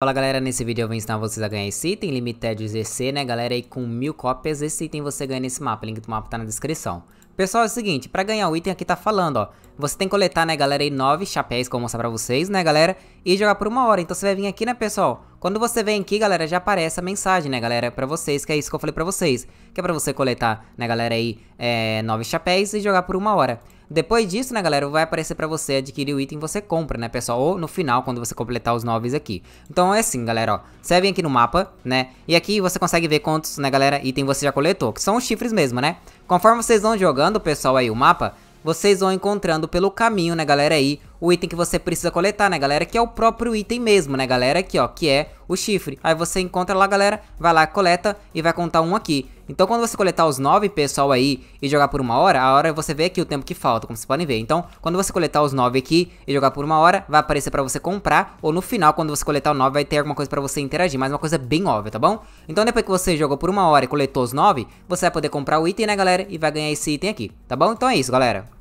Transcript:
Fala galera, nesse vídeo eu vou ensinar vocês a ganhar esse item, Limited é ZC, né galera, e com mil cópias esse item você ganha nesse mapa, o link do mapa tá na descrição. Pessoal, é o seguinte, pra ganhar o item aqui tá falando, ó, você tem que coletar, né galera, aí nove chapéus, como eu vou mostrar pra vocês, né galera, e jogar por uma hora, então você vai vir aqui, né pessoal, quando você vem aqui, galera, já aparece a mensagem, né galera, pra vocês, que é isso que eu falei pra vocês, que é pra você coletar, né galera, aí, é, 9 chapéus e jogar por uma hora. Depois disso, né, galera, vai aparecer pra você adquirir o item você compra, né, pessoal? Ou no final, quando você completar os novos aqui. Então é assim, galera, ó. Você vem aqui no mapa, né? E aqui você consegue ver quantos, né, galera, item você já coletou. Que são os chifres mesmo, né? Conforme vocês vão jogando, pessoal, aí o mapa vocês vão encontrando pelo caminho, né, galera, aí, o item que você precisa coletar, né, galera? Que é o próprio item mesmo, né, galera? Aqui, ó, que é o chifre. Aí você encontra lá, galera, vai lá, coleta e vai contar um aqui. Então, quando você coletar os nove, pessoal aí e jogar por uma hora, a hora você vê aqui o tempo que falta, como vocês podem ver. Então, quando você coletar os nove aqui e jogar por uma hora, vai aparecer pra você comprar, ou no final, quando você coletar o nove, vai ter alguma coisa pra você interagir, mas uma coisa bem óbvia, tá bom? Então, depois que você jogou por uma hora e coletou os nove, você vai poder comprar o item, né, galera, e vai ganhar esse item aqui, tá bom? Então é isso, galera.